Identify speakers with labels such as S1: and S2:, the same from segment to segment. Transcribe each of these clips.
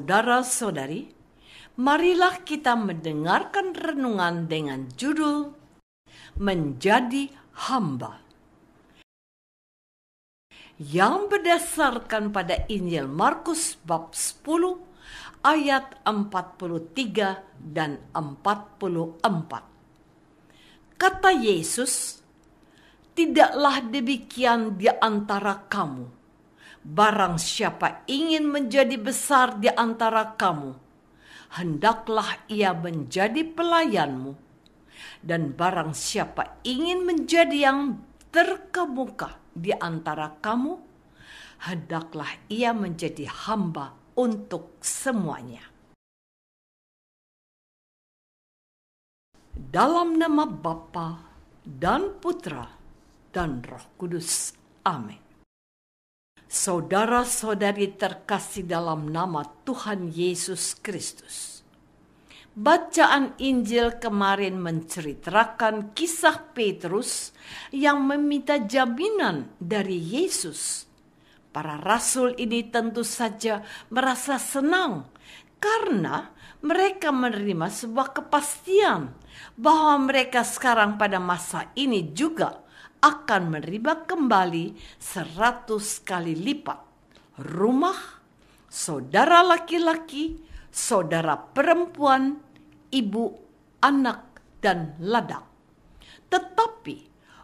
S1: saudara-saudari, marilah kita mendengarkan renungan dengan judul "Menjadi Hamba" yang berdasarkan pada Injil Markus bab 10 ayat 43 dan 44. Kata Yesus, "Tidaklah demikian di antara kamu." Barang siapa ingin menjadi besar di antara kamu, hendaklah ia menjadi pelayanmu. Dan barang siapa ingin menjadi yang terkemuka di antara kamu, hendaklah ia menjadi hamba untuk semuanya. Dalam nama Bapa dan Putra dan Roh Kudus. Amin. Saudara-saudari terkasih dalam nama Tuhan Yesus Kristus. Bacaan Injil kemarin menceritakan kisah Petrus yang meminta jaminan dari Yesus. Para rasul ini tentu saja merasa senang karena mereka menerima sebuah kepastian bahwa mereka sekarang pada masa ini juga akan menerima kembali seratus kali lipat rumah, saudara laki-laki, saudara perempuan, ibu, anak, dan ladang. Tetapi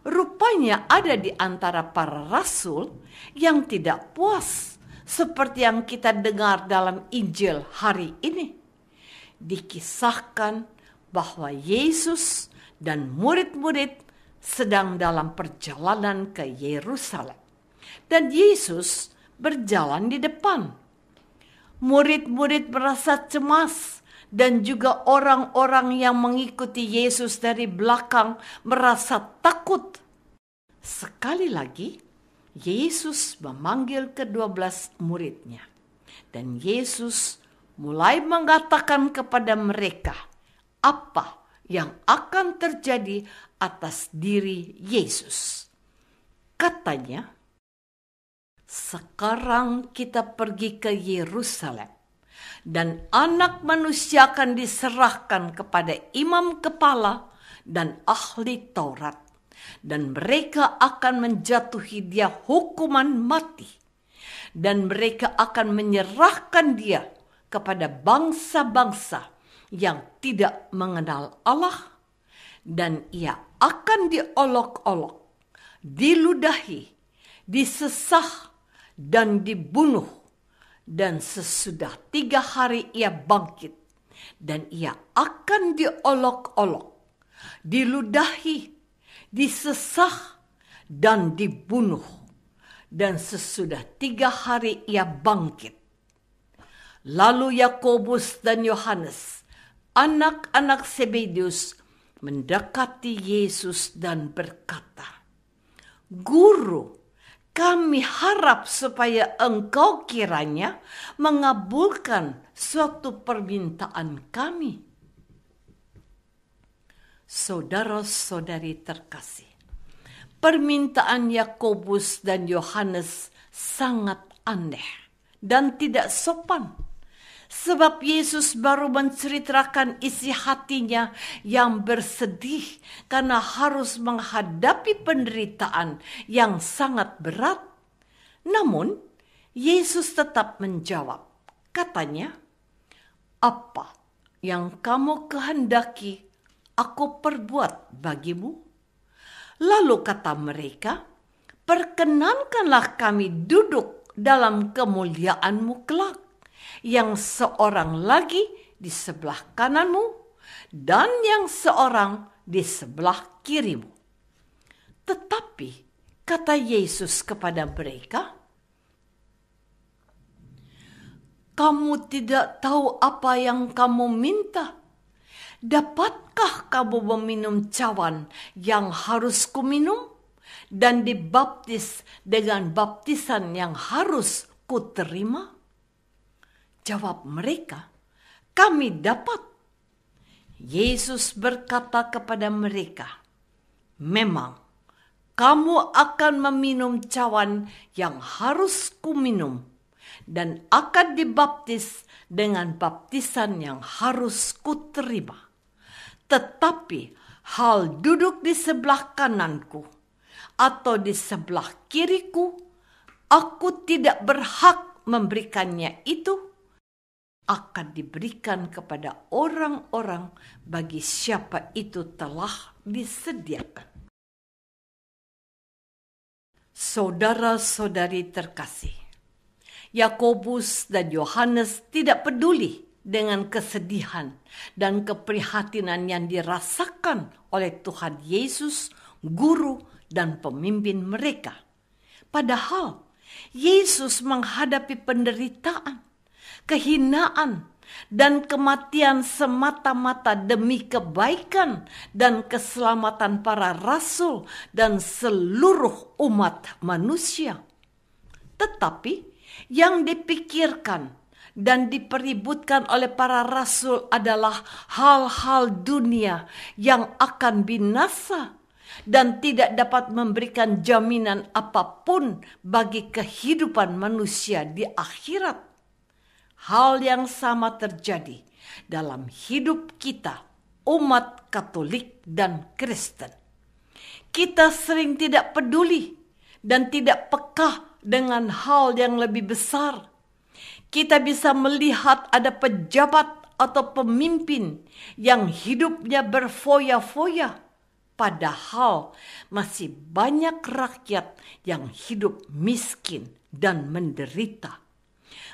S1: rupanya ada di antara para rasul yang tidak puas, seperti yang kita dengar dalam Injil hari ini. Dikisahkan bahwa Yesus dan murid-murid sedang dalam perjalanan ke Yerusalem, dan Yesus berjalan di depan. Murid-murid merasa cemas, dan juga orang-orang yang mengikuti Yesus dari belakang merasa takut. Sekali lagi, Yesus memanggil kedua belas muridnya, dan Yesus mulai mengatakan kepada mereka apa yang akan terjadi atas diri Yesus. Katanya, "Sekarang kita pergi ke Yerusalem, dan Anak Manusia akan diserahkan kepada imam kepala dan ahli Taurat, dan mereka akan menjatuhi dia hukuman mati, dan mereka akan menyerahkan dia kepada bangsa-bangsa." yang tidak mengenal Allah dan ia akan diolok-olok, diludahi, disesah, dan dibunuh. Dan sesudah tiga hari ia bangkit dan ia akan diolok-olok, diludahi, disesah, dan dibunuh. Dan sesudah tiga hari ia bangkit. Lalu Yakobus dan Yohanes anak-anak Sebedius mendekati Yesus dan berkata, Guru, kami harap supaya engkau kiranya mengabulkan suatu permintaan kami. Saudara-saudari terkasih, permintaan Yakobus dan Yohanes sangat aneh dan tidak sopan. Sebab Yesus baru menceritakan isi hatinya yang bersedih karena harus menghadapi penderitaan yang sangat berat. Namun, Yesus tetap menjawab, katanya, "Apa yang kamu kehendaki, aku perbuat bagimu?" Lalu kata mereka, "Perkenankanlah kami duduk dalam kemuliaanmu kelak." yang seorang lagi di sebelah kananmu dan yang seorang di sebelah kirimu. Tetapi kata Yesus kepada mereka, "Kamu tidak tahu apa yang kamu minta. Dapatkah kamu meminum cawan yang harus kuminum?" dan dibaptis dengan baptisan yang harus kuterima? Jawab mereka, "Kami dapat." Yesus berkata kepada mereka, "Memang kamu akan meminum cawan yang harus kuminum dan akan dibaptis dengan baptisan yang harus kuterima. Tetapi hal duduk di sebelah kananku atau di sebelah kiriku, aku tidak berhak memberikannya itu." akan diberikan kepada orang-orang bagi siapa itu telah disediakan. Saudara-saudari terkasih, Yakobus dan Yohanes tidak peduli dengan kesedihan dan keprihatinan yang dirasakan oleh Tuhan Yesus, guru dan pemimpin mereka. Padahal Yesus menghadapi penderitaan kehinaan, dan kematian semata-mata demi kebaikan dan keselamatan para rasul dan seluruh umat manusia. Tetapi yang dipikirkan dan dipeributkan oleh para rasul adalah hal-hal dunia yang akan binasa dan tidak dapat memberikan jaminan apapun bagi kehidupan manusia di akhirat hal yang sama terjadi dalam hidup kita, umat Katolik dan Kristen. Kita sering tidak peduli dan tidak peka dengan hal yang lebih besar. Kita bisa melihat ada pejabat atau pemimpin yang hidupnya berfoya-foya, padahal masih banyak rakyat yang hidup miskin dan menderita.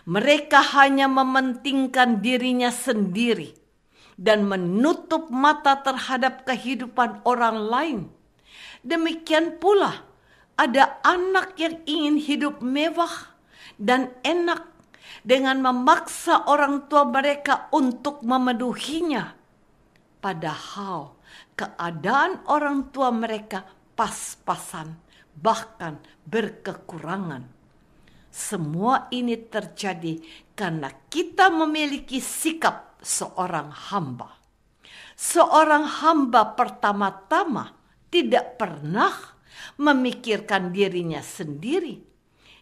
S1: Mereka hanya mementingkan dirinya sendiri dan menutup mata terhadap kehidupan orang lain. Demikian pula, ada anak yang ingin hidup mewah dan enak dengan memaksa orang tua mereka untuk memenuhinya, padahal keadaan orang tua mereka pas-pasan, bahkan berkekurangan. Semua ini terjadi karena kita memiliki sikap seorang hamba. Seorang hamba pertama-tama tidak pernah memikirkan dirinya sendiri.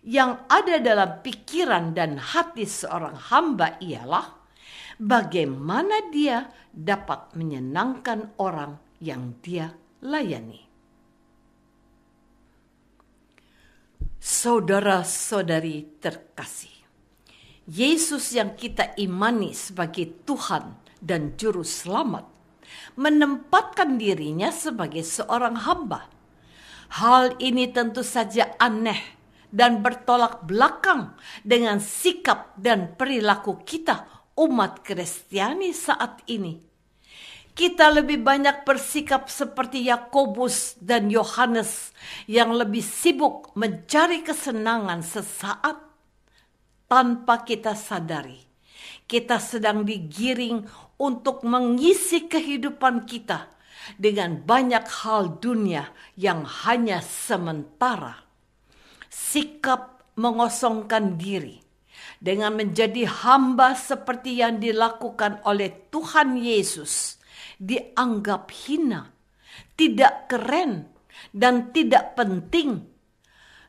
S1: Yang ada dalam pikiran dan hati seorang hamba ialah bagaimana dia dapat menyenangkan orang yang dia layani. Saudara-saudari terkasih, Yesus yang kita imani sebagai Tuhan dan Juru Selamat menempatkan dirinya sebagai seorang hamba. Hal ini tentu saja aneh dan bertolak belakang dengan sikap dan perilaku kita umat Kristiani saat ini kita lebih banyak bersikap seperti Yakobus dan Yohanes yang lebih sibuk mencari kesenangan sesaat tanpa kita sadari. Kita sedang digiring untuk mengisi kehidupan kita dengan banyak hal dunia yang hanya sementara. Sikap mengosongkan diri dengan menjadi hamba seperti yang dilakukan oleh Tuhan Yesus dianggap hina, tidak keren, dan tidak penting.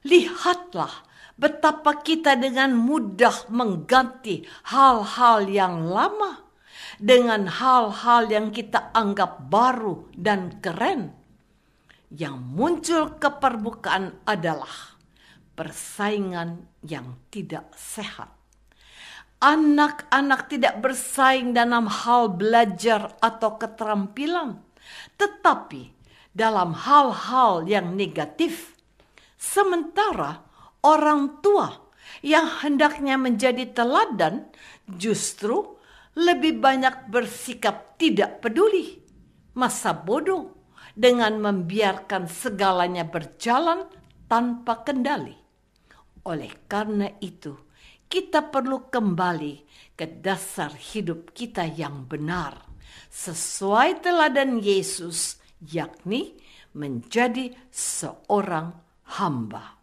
S1: Lihatlah betapa kita dengan mudah mengganti hal-hal yang lama dengan hal-hal yang kita anggap baru dan keren. Yang muncul ke permukaan adalah persaingan yang tidak sehat. Anak-anak tidak bersaing dalam hal belajar atau keterampilan, tetapi dalam hal-hal yang negatif. Sementara orang tua yang hendaknya menjadi teladan justru lebih banyak bersikap tidak peduli, masa bodoh dengan membiarkan segalanya berjalan tanpa kendali. Oleh karena itu, kita perlu kembali ke dasar hidup kita yang benar, sesuai teladan Yesus, yakni menjadi seorang hamba.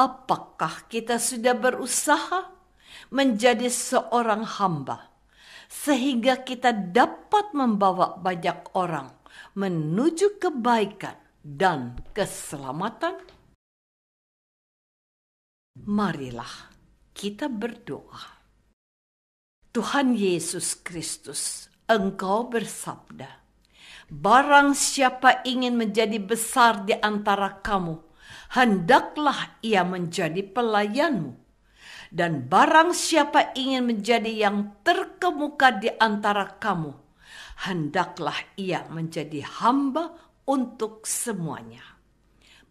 S1: Apakah kita sudah berusaha menjadi seorang hamba sehingga kita dapat membawa banyak orang menuju kebaikan dan keselamatan? Marilah kita berdoa. Tuhan Yesus Kristus, Engkau bersabda, Barang siapa ingin menjadi besar di antara kamu, hendaklah ia menjadi pelayanmu. Dan barang siapa ingin menjadi yang terkemuka di antara kamu, hendaklah ia menjadi hamba untuk semuanya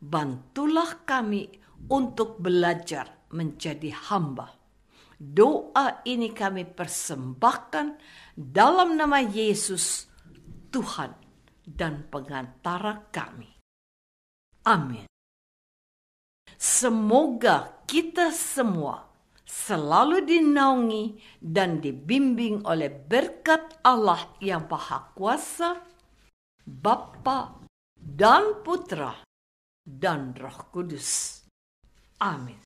S1: bantulah kami untuk belajar menjadi hamba. Doa ini kami persembahkan dalam nama Yesus, Tuhan dan pengantara kami. Amin. Semoga kita semua selalu dinaungi dan dibimbing oleh berkat Allah yang Maha Kuasa, Bapa dan Putra dan Roh Kudus. Amin.